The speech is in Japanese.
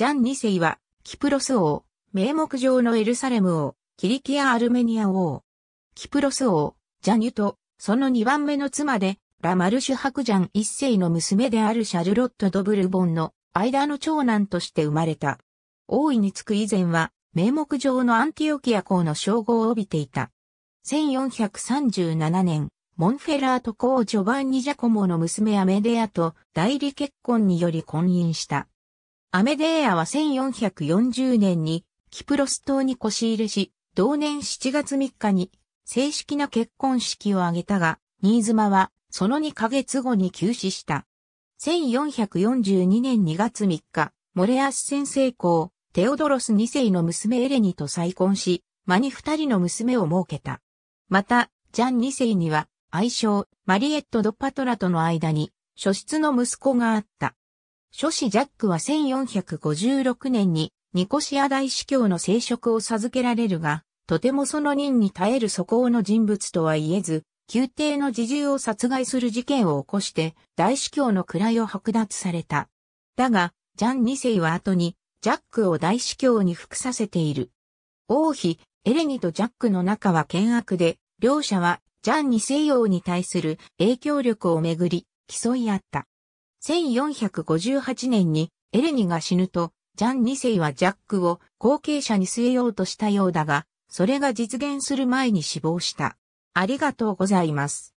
ジャン2世は、キプロス王、名目上のエルサレム王、キリキア・アルメニア王。キプロス王、ジャニュと、その2番目の妻で、ラマルシュクジャン1世の娘であるシャルロット・ドブルボンの間の長男として生まれた。王位につく以前は、名目上のアンティオキア公の称号を帯びていた。1437年、モンフェラート公ジョバンニ・ジャコモの娘アメデアと代理結婚により婚姻した。アメデーアは1440年にキプロス島に腰し入れし、同年7月3日に正式な結婚式を挙げたが、新妻はその2ヶ月後に急死した。1442年2月3日、モレアス先生公、テオドロス2世の娘エレニと再婚し、間に2人の娘を設けた。また、ジャン2世には、愛称、マリエット・ド・パトラとの間に、初出の息子があった。諸子ジャックは1456年にニコシア大司教の聖職を授けられるが、とてもその任に耐える素行の人物とは言えず、宮廷の自重を殺害する事件を起こして、大司教の位を剥奪された。だが、ジャン二世は後に、ジャックを大司教に服させている。王妃、エレニとジャックの仲は険悪で、両者はジャン二世王に対する影響力をめぐり、競い合った。1458年にエレニが死ぬと、ジャン2世はジャックを後継者に据えようとしたようだが、それが実現する前に死亡した。ありがとうございます。